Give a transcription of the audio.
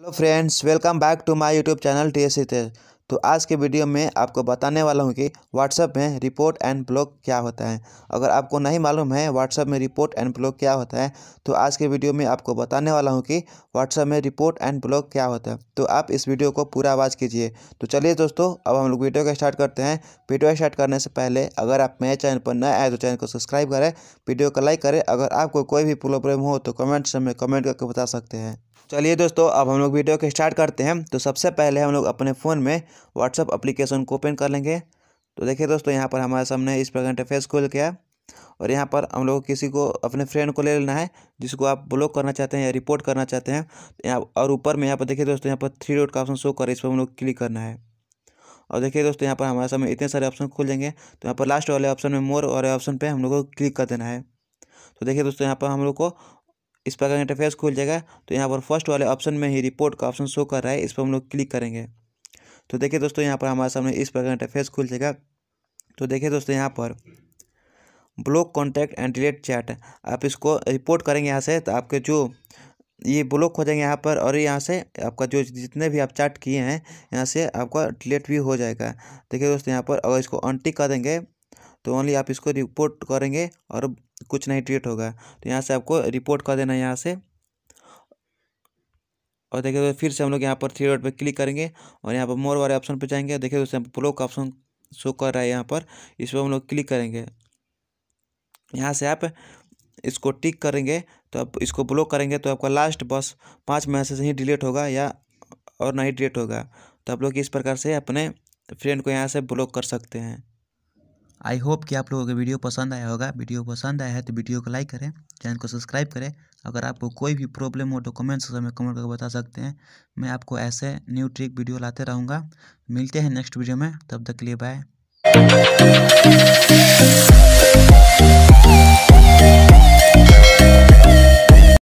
hello friends welcome back to my YouTube channel T S तो आज के video में आपको बताने वाला हूँ कि व्हाट्सएप में रिपोर्ट एंड ब्लॉक क्या होता है अगर आपको नहीं मालूम है व्हाट्सएप में रिपोर्ट एंड ब्लॉक क्या होता है तो आज के वीडियो में आपको बताने वाला हूँ कि व्हाट्सएप में रिपोर्ट एंड ब्लॉक क्या होता है तो आप इस वीडियो को पूरा आवाज कीजिए तो चलिए दोस्तों अब हम लोग वीडियो का स्टार्ट करते हैं वीडियो स्टार्ट करने से पहले अगर आप मेरे चैनल पर नए आए तो चैनल को सब्सक्राइब करें वीडियो को लाइक करें अगर आपको कोई भी प्रॉब्लम हो तो कमेंट्स में कमेंट करके बता सकते हैं चलिए दोस्तों अब हम लोग वीडियो को स्टार्ट करते हैं तो सबसे पहले हम लोग अपने फ़ोन में व्हाट्सअप अप्लीकेशन को ओपन कर लेंगे तो देखिए दोस्तों यहाँ पर हमारे सामने इस प्रकार इंटरफेस खुल गया और यहाँ पर हम लोग किसी को अपने फ्रेंड को ले लेना है जिसको आप ब्लॉक करना चाहते हैं या रिपोर्ट करना चाहते हैं तो यहाँ और ऊपर में यहाँ पर देखिए दोस्तों यहाँ पर थ्री डॉट का ऑप्शन शो कर इस पर हम लोग क्लिक करना है और देखिए दोस्तों यहाँ पर हमारे सामने इतने सारे ऑप्शन खुल जाएंगे तो यहाँ पर लास्ट वाले ऑप्शन में मोर वाले ऑप्शन पर हम लोग को क्लिक कर देना है तो देखिए दोस्तों यहाँ पर हम लोग को इस प्रकार इंटरफेस खुल जाएगा तो यहाँ पर फर्स्ट वाले ऑप्शन में ही रिपोर्ट का ऑप्शन शो कर रहा है इस पर हम लोग क्लिक करेंगे तो देखिए दोस्तों यहाँ पर हमारे सामने इस प्रकार इंटरफेस खुल जाएगा तो देखिए दोस्तों यहाँ पर block contact and delete chat आप इसको रिपोर्ट करेंगे यहाँ से तो आपके जो ये ब्लॉक हो जाएंगे यहाँ पर और यहाँ से आपका जो जितने भी आप चैट किए हैं यहाँ से आपका डिलेट भी हो जाएगा देखिए दोस्तों यहाँ पर अगर इसको अनटिक कर देंगे तो ओनली आप इसको रिपोर्ट करेंगे और कुछ नहीं ट्रीट होगा तो यहाँ से आपको रिपोर्ट कर देना है यहाँ से और देखिए तो फिर से हम लोग यहाँ पर थ्री डॉट पर क्लिक करेंगे और यहाँ पर मोर वाले ऑप्शन पर जाएंगे देखिए उससे प्लो का ऑप्शन शो कर रहा है यहाँ पर इस पर हम लोग क्लिक करेंगे यहाँ से आप इसको टिक करेंगे तो आप इसको ब्लॉक करेंगे तो आपका लास्ट बस पाँच मैसेज ही डिलीट होगा या और नहीं डिलीट होगा तो आप लोग इस प्रकार से अपने फ्रेंड को यहाँ से ब्लॉक कर सकते हैं आई होप कि आप लोगों को वीडियो पसंद आया होगा वीडियो पसंद आया है तो वीडियो को लाइक करें चैनल को सब्सक्राइब करें अगर आपको कोई भी प्रॉब्लम हो तो कमेंट सेक्शन में कमेंट करके बता सकते हैं मैं आपको ऐसे न्यू ट्रिक वीडियो लाते रहूँगा मिलते हैं नेक्स्ट वीडियो में तब तक के लिए बाय